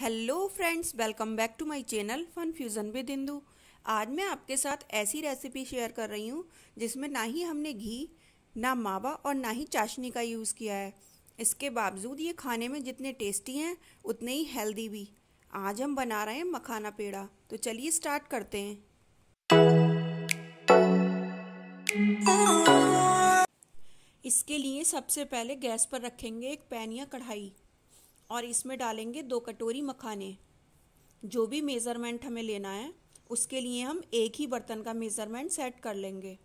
hello friends welcome back to my channel fun fusion with Hindu आज मैं आपके साथ ऐसी रेसिपी शेयर कर रही हूँ जिसमें ना ही हमने घी ना मावा और ना ही चाशनी का यूज़ किया है इसके बावजूद ये खाने में जितने टेस्टी हैं उतने ही हेल्दी भी आज हम बना रहे हैं मखाना पेड़ा तो चलिए स्टार्ट करते हैं इसके लिए सबसे पहले गैस पर रखेंगे एक पैन या कढ़ाई और इसमें डालेंगे दो कटोरी मखाने जो भी मेज़रमेंट हमें लेना है उसके लिए हम एक ही बर्तन का मेज़रमेंट सेट कर लेंगे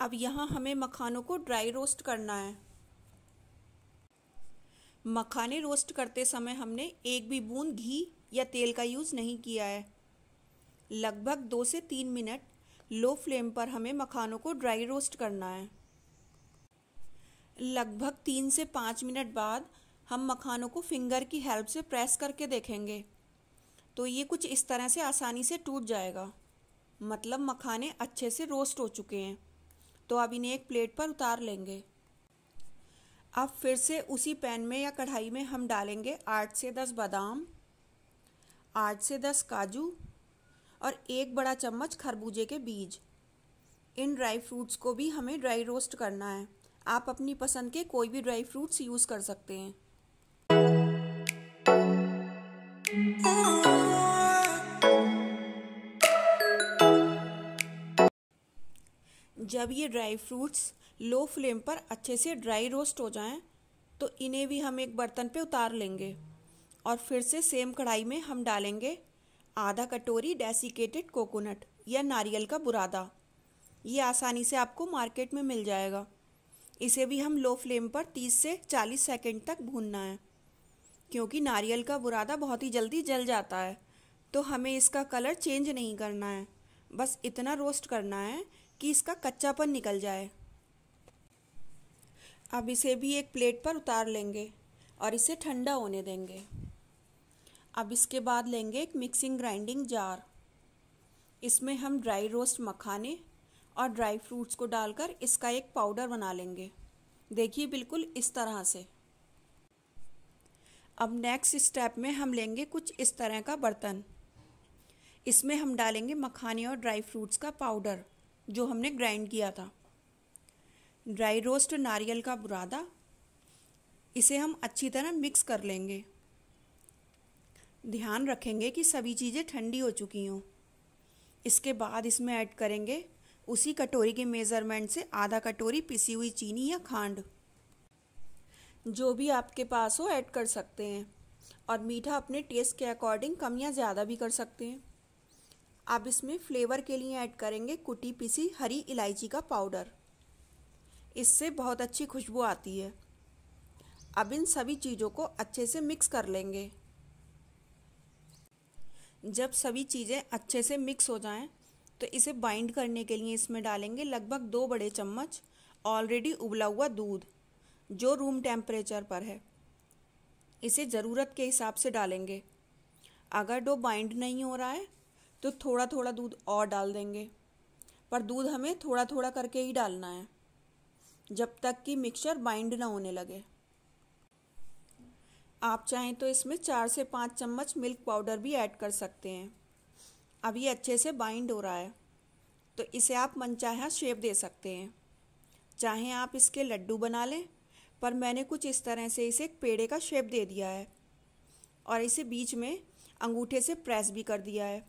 अब यहाँ हमें मखानों को ड्राई रोस्ट करना है मखाने रोस्ट करते समय हमने एक भी बूंद घी या तेल का यूज़ नहीं किया है लगभग दो से तीन मिनट लो फ्लेम पर हमें मखानों को ड्राई रोस्ट करना है लगभग तीन से पाँच मिनट बाद हम मखानों को फिंगर की हेल्प से प्रेस करके देखेंगे तो ये कुछ इस तरह से आसानी से टूट जाएगा मतलब मखाने अच्छे से रोस्ट हो चुके हैं तो अब इन्हें एक प्लेट पर उतार लेंगे अब फिर से उसी पैन में या कढ़ाई में हम डालेंगे आठ से दस बादाम आठ से दस काजू और एक बड़ा चम्मच खरबूजे के बीज इन ड्राई फ्रूट्स को भी हमें ड्राई रोस्ट करना है आप अपनी पसंद के कोई भी ड्राई फ्रूट्स यूज़ कर सकते हैं जब ये ड्राई फ्रूट्स लो फ्लेम पर अच्छे से ड्राई रोस्ट हो जाएं, तो इन्हें भी हम एक बर्तन पे उतार लेंगे और फिर से सेम कढ़ाई में हम डालेंगे आधा कटोरी डेसिकेटेड कोकोनट या नारियल का बुरादा ये आसानी से आपको मार्केट में मिल जाएगा इसे भी हम लो फ्लेम पर 30 से 40 सेकंड तक भूनना है क्योंकि नारियल का बुरादा बहुत ही जल्दी जल जाता है तो हमें इसका कलर चेंज नहीं करना है बस इतना रोस्ट करना है कि इसका कच्चापन निकल जाए अब इसे भी एक प्लेट पर उतार लेंगे और इसे ठंडा होने देंगे अब इसके बाद लेंगे एक मिक्सिंग ग्राइंडिंग जार इसमें हम ड्राई रोस्ट मखाने और ड्राई फ्रूट्स को डालकर इसका एक पाउडर बना लेंगे देखिए बिल्कुल इस तरह से अब नेक्स्ट स्टेप में हम लेंगे कुछ इस तरह का बर्तन इसमें हम डालेंगे मखाने और ड्राई फ्रूट्स का पाउडर जो हमने ग्राइंड किया था ड्राई रोस्ट नारियल का बुरादा इसे हम अच्छी तरह मिक्स कर लेंगे ध्यान रखेंगे कि सभी चीज़ें ठंडी हो चुकी हों इसके बाद इसमें ऐड करेंगे उसी कटोरी के मेज़रमेंट से आधा कटोरी पिसी हुई चीनी या खांड जो भी आपके पास हो ऐड कर सकते हैं और मीठा अपने टेस्ट के अकॉर्डिंग कम या ज़्यादा भी कर सकते हैं आप इसमें फ्लेवर के लिए ऐड करेंगे कुटी पिसी हरी इलायची का पाउडर इससे बहुत अच्छी खुशबू आती है अब इन सभी चीज़ों को अच्छे से मिक्स कर लेंगे जब सभी चीज़ें अच्छे से मिक्स हो जाएं, तो इसे बाइंड करने के लिए इसमें डालेंगे लगभग दो बड़े चम्मच ऑलरेडी उबला हुआ दूध जो रूम टेम्परेचर पर है इसे ज़रूरत के हिसाब से डालेंगे अगर डो बाइंड नहीं हो रहा है तो थोड़ा थोड़ा दूध और डाल देंगे पर दूध हमें थोड़ा थोड़ा करके ही डालना है जब तक कि मिक्सचर बाइंड ना होने लगे आप चाहें तो इसमें चार से पाँच चम्मच मिल्क पाउडर भी ऐड कर सकते हैं अब ये अच्छे से बाइंड हो रहा है तो इसे आप मनचाहा शेप दे सकते हैं चाहे आप इसके लड्डू बना लें पर मैंने कुछ इस तरह से इसे एक पेड़े का शेप दे दिया है और इसे बीच में अंगूठे से प्रेस भी कर दिया है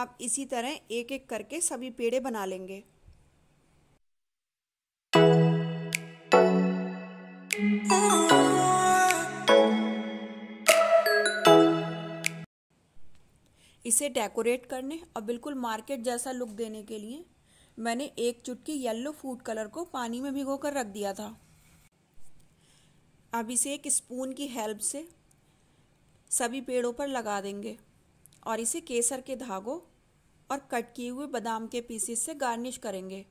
अब इसी तरह एक एक करके सभी पेड़े बना लेंगे Oh इसे डेकोरेट करने और बिल्कुल मार्केट जैसा लुक देने के लिए मैंने एक चुटकी येलो फूड कलर को पानी में भिगो कर रख दिया था अब इसे एक स्पून की हेल्प से सभी पेड़ों पर लगा देंगे और इसे केसर के धागों और कट किए हुए बादाम के पीसेस से गार्निश करेंगे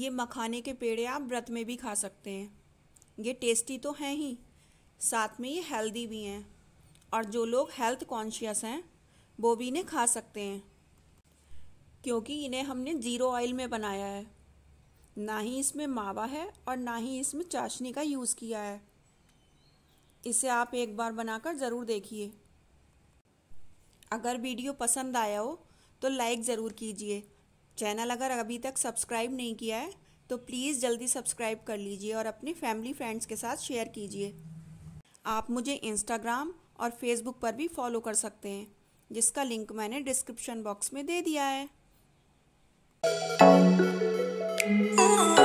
ये मखाने के पेड़े आप व्रत में भी खा सकते हैं ये टेस्टी तो हैं ही साथ में ये हेल्दी भी हैं और जो लोग हेल्थ कॉन्शियस हैं वो भी इन्हें खा सकते हैं क्योंकि इन्हें हमने ज़ीरो ऑयल में बनाया है ना ही इसमें मावा है और ना ही इसमें चाशनी का यूज़ किया है इसे आप एक बार बनाकर ज़रूर देखिए अगर वीडियो पसंद आया हो तो लाइक ज़रूर कीजिए चैनल अगर अभी तक सब्सक्राइब नहीं किया है तो प्लीज़ जल्दी सब्सक्राइब कर लीजिए और अपने फैमिली फ्रेंड्स के साथ शेयर कीजिए आप मुझे इंस्टाग्राम और फेसबुक पर भी फॉलो कर सकते हैं जिसका लिंक मैंने डिस्क्रिप्शन बॉक्स में दे दिया है